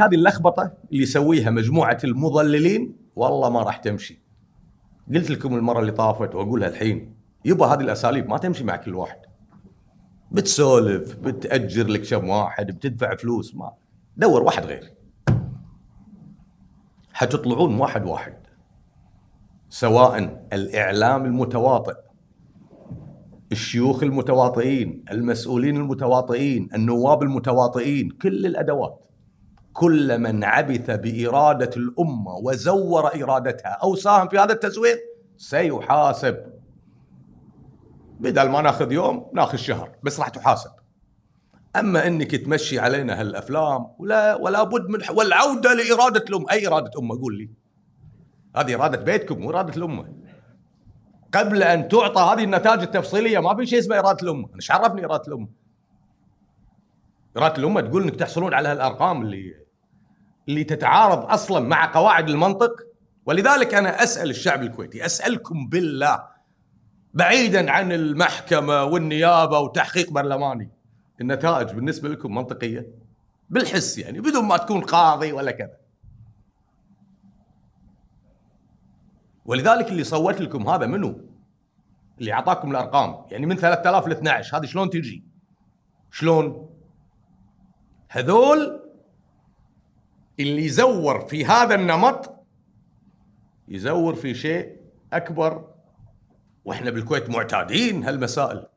هذه اللخبطه اللي يسويها مجموعه المضللين والله ما راح تمشي قلت لكم المره اللي طافت واقولها الحين يبا هذه الاساليب ما تمشي مع كل واحد بتسولف بتاجر لك كم واحد بتدفع فلوس ما دور واحد غير حتطلعون واحد واحد سواء الاعلام المتواطئ الشيوخ المتواطئين المسؤولين المتواطئين النواب المتواطئين كل الادوات كل من عبث بإرادة الأمة وزور إرادتها أو ساهم في هذا التزوير سيحاسب بدل ما ناخذ يوم ناخذ شهر بس راح تحاسب أما أنك تمشي علينا هالأفلام ولا ولا بد من والعودة لإرادة الأمة أي إرادة أمة قول لي هذه إرادة بيتكم مو إرادة الأمة قبل أن تعطى هذه النتائج التفصيلية ما في شيء اسمه إرادة الأمة أنا عرفني إرادة الأمة إرادة الأمة تقول أنك تحصلون على هالأرقام اللي اللي تتعارض اصلا مع قواعد المنطق ولذلك انا اسال الشعب الكويتي اسالكم بالله بعيدا عن المحكمه والنيابه وتحقيق برلماني النتائج بالنسبه لكم منطقيه بالحس يعني بدون ما تكون قاضي ولا كذا ولذلك اللي صوت لكم هذا منو؟ اللي اعطاكم الارقام يعني من 3000 ل 12 هذه شلون تجي؟ شلون؟ هذول اللي يزور في هذا النمط يزور في شيء اكبر واحنا بالكويت معتادين هالمسائل